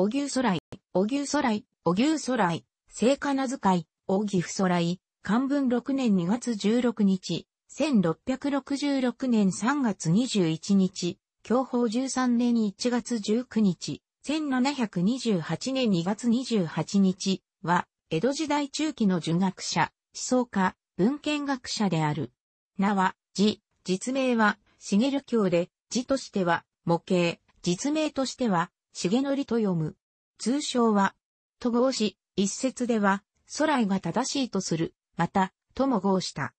おぎゅうそらい、おぎゅうそらい、おぎゅうそらい、聖火名遣い、おぎふそらい、漢文6年2月16日、1666年3月21日、享保13年1月19日、1728年2月28日は、江戸時代中期の儒学者、思想家、文献学者である。名は、字、実名は、茂教で、字としては、模型、実名としては、重則と読む。通称は、と合し、一説では、ラ来が正しいとする、また、とも合した。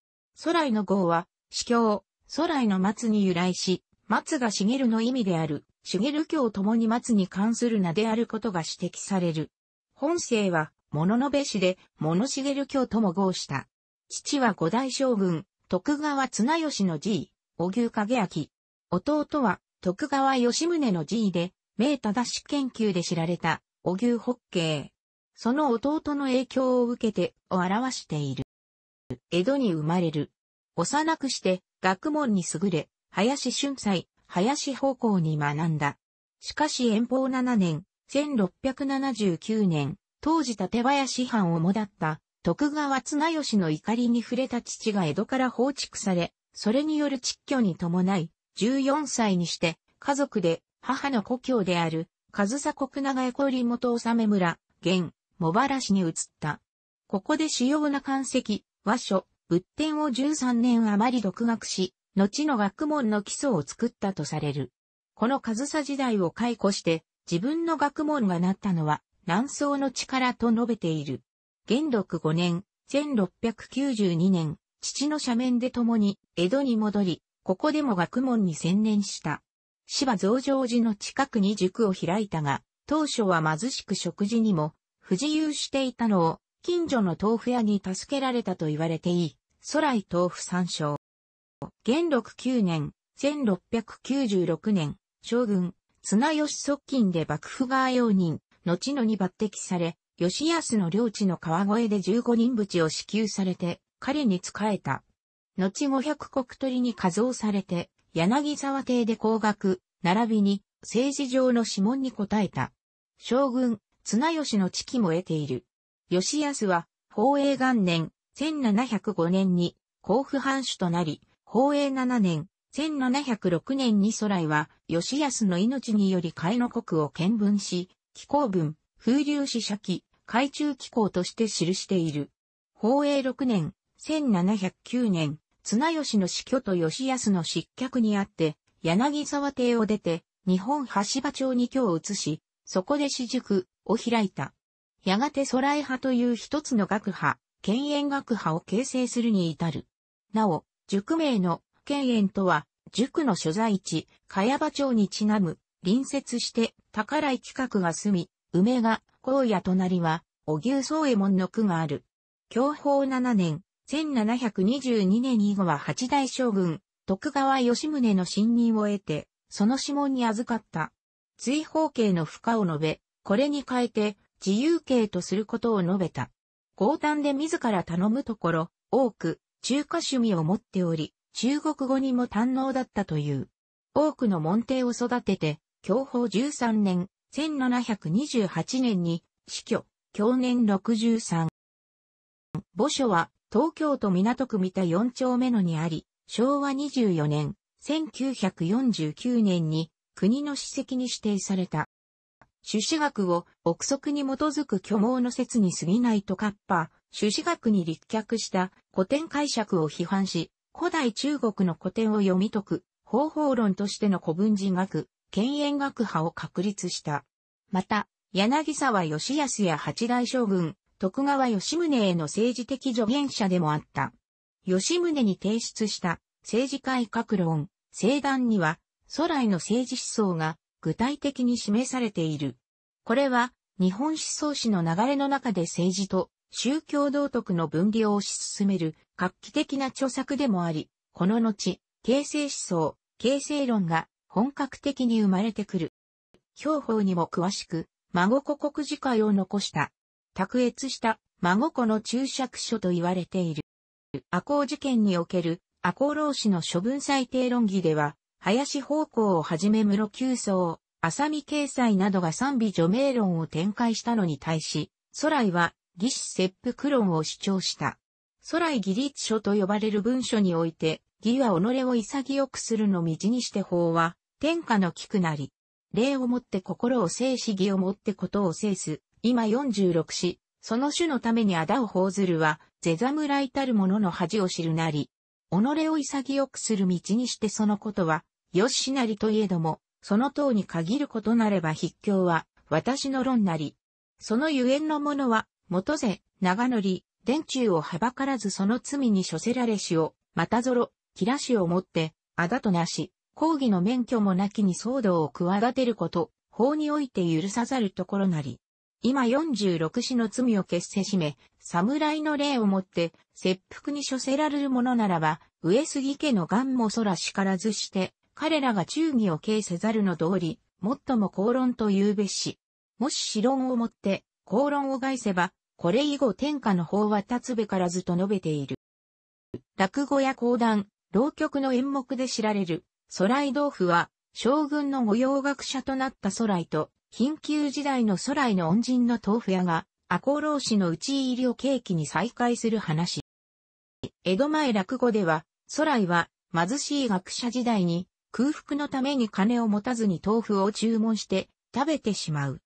ラ来の合は、司教、ラ来の松に由来し、松が茂の意味である、茂教ともに松に関する名であることが指摘される。本姓は、物のべしで、物茂教とも合した。父は五代将軍、徳川綱吉の爺、小牛影明。弟は、徳川吉宗の爺で、名正し研究で知られた、お牛ホッケー。その弟の影響を受けてを表している。江戸に生まれる。幼くして学問に優れ、林春斎、林方向に学んだ。しかし遠方7年、1679年、当時立林藩をもだった徳川綱吉の怒りに触れた父が江戸から放逐され、それによる蟄居に伴い、14歳にして家族で母の故郷である、上佐国長江郡元納村、現、茂原市に移った。ここで主要な漢石、和書、仏典を13年余り独学し、後の学問の基礎を作ったとされる。この上佐時代を解雇して、自分の学問がなったのは、南宋の力と述べている。元禄5年、1692年、父の斜面で共に江戸に戻り、ここでも学問に専念した。芝増上寺の近くに塾を開いたが、当初は貧しく食事にも不自由していたのを、近所の豆腐屋に助けられたと言われていい、空井豆腐参照。元禄9年、1696年、将軍、綱吉側近で幕府側用人、後のに抜擢され、吉安の領地の川越で15人淵を支給されて、彼に仕えた。後500国取りに加増されて、柳沢邸で工学、並びに政治上の諮問に答えた。将軍、綱吉の知己も得ている。吉安は、宝永元年、1705年に、甲府藩主となり、宝永7年、1706年にライは、吉安の命により海の国を見分し、気候文、風流史社記、海中気候として記している。宝永6年、1709年、綱吉の死去と吉安の失脚にあって、柳沢邸を出て、日本橋場町に今日移し、そこで私塾を開いた。やがて空絵派という一つの学派、県園学派を形成するに至る。なお、塾名の県園とは、塾の所在地、茅場町にちなむ、隣接して、宝井企画が住み、梅が、荒野隣は、小牛宗右衛門の区がある。享保7年、1722年以後は八代将軍、徳川吉宗の信任を得て、その指紋に預かった。追放刑の負荷を述べ、これに変えて自由刑とすることを述べた。強端で自ら頼むところ、多く中華趣味を持っており、中国語にも堪能だったという。多くの門弟を育てて、享保13年、1728年に死去、享年63。墓所は東京都港区三田4丁目のにあり、昭和24年、1949年に国の史跡に指定された。朱子学を憶測に基づく虚妄の説に過ぎないとカッパ、朱子学に立脚した古典解釈を批判し、古代中国の古典を読み解く方法論としての古文字学、権威学派を確立した。また、柳沢義康や八大将軍、徳川吉宗への政治的助言者でもあった。吉宗に提出した政治改革論、政壇には、祖来の政治思想が具体的に示されている。これは、日本思想史の流れの中で政治と宗教道徳の分離を推し進める画期的な著作でもあり、この後、形成思想、形成論が本格的に生まれてくる。標法にも詳しく、孫子国事会を残した卓越した孫子の注釈書と言われている。赤公事件における赤公老子の処分裁定論議では、林方向をはじめ室九層、浅見掲載などが賛美除名論を展開したのに対し、ソライは義士切腹論を主張した。ソライ義律書と呼ばれる文書において、義は己を潔くするの道にして法は、天下の菊なり。礼をもって心を制し義をもってことを制す。今46子、その種のためにあだを奉ずるは、ぜ侍たる者の恥を知るなり、己を潔くする道にしてそのことは、よしなりといえども、その党に限ることなれば筆教は、私の論なり。そのゆえんの者は、元瀬、長乗り、電柱をはばからずその罪に処せられしを、またぞろ、切らしをもって、あだとなし、抗議の免許もなきに騒動を企てること、法において許さざるところなり。今46死の罪を決せしめ、侍の霊をもって、切腹に処せられるものならば、上杉家の願も空しからずして、彼らが忠義を敬せざるの通り、もっとも公論と言うべし。もし死論をもって、公論を害せば、これ以後天下の法は立つべからずと述べている。落語や講談、浪曲の演目で知られる、ソライ豆腐は、将軍の御用学者となったソライと、貧窮時代のソライの恩人の豆腐屋が、赤穂浪士の討ち入りを契機に再開する話。江戸前落語では、ソライは貧しい学者時代に空腹のために金を持たずに豆腐を注文して食べてしまう。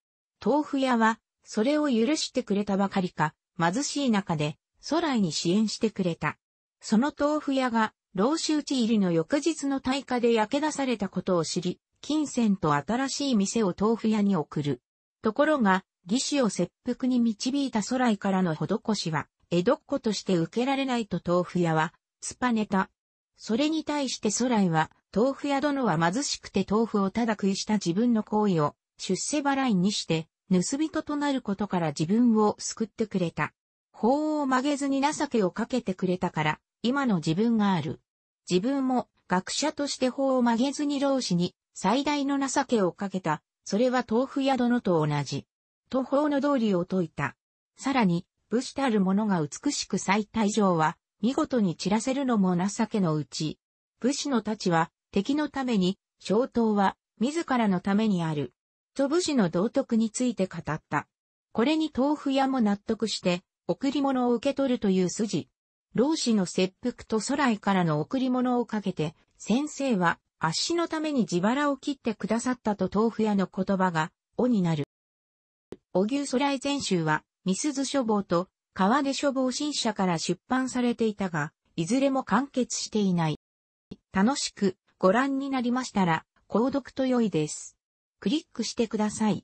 豆腐屋はそれを許してくれたばかりか、貧しい中でソライに支援してくれた。その豆腐屋が老子討ち入りの翌日の大火で焼け出されたことを知り、金銭と新しい店を豆腐屋に送る。ところが、義士を切腹に導いたソライからの施しは、江戸っ子として受けられないと豆腐屋は、スパネタ。それに対してソライは、豆腐屋殿は貧しくて豆腐をただ食いした自分の行為を、出世払いにして、盗人となることから自分を救ってくれた。法を曲げずに情けをかけてくれたから、今の自分がある。自分も学者として法を曲げずに老子に最大の情けをかけた、それは豆腐屋殿と同じ。途方の道理を説いた。さらに、武士たる者が美しく最大上は、見事に散らせるのも情けのうち。武士の立ちは、敵のために、小刀は、自らのためにある。と武士の道徳について語った。これに豆腐屋も納得して、贈り物を受け取るという筋。老子の切腹と空へからの贈り物をかけて、先生は足のために自腹を切ってくださったと豆腐屋の言葉が、おになる。お牛そらイ全集は、ミスズ書房と、川出書房新社から出版されていたが、いずれも完結していない。楽しくご覧になりましたら、購読と良いです。クリックしてください。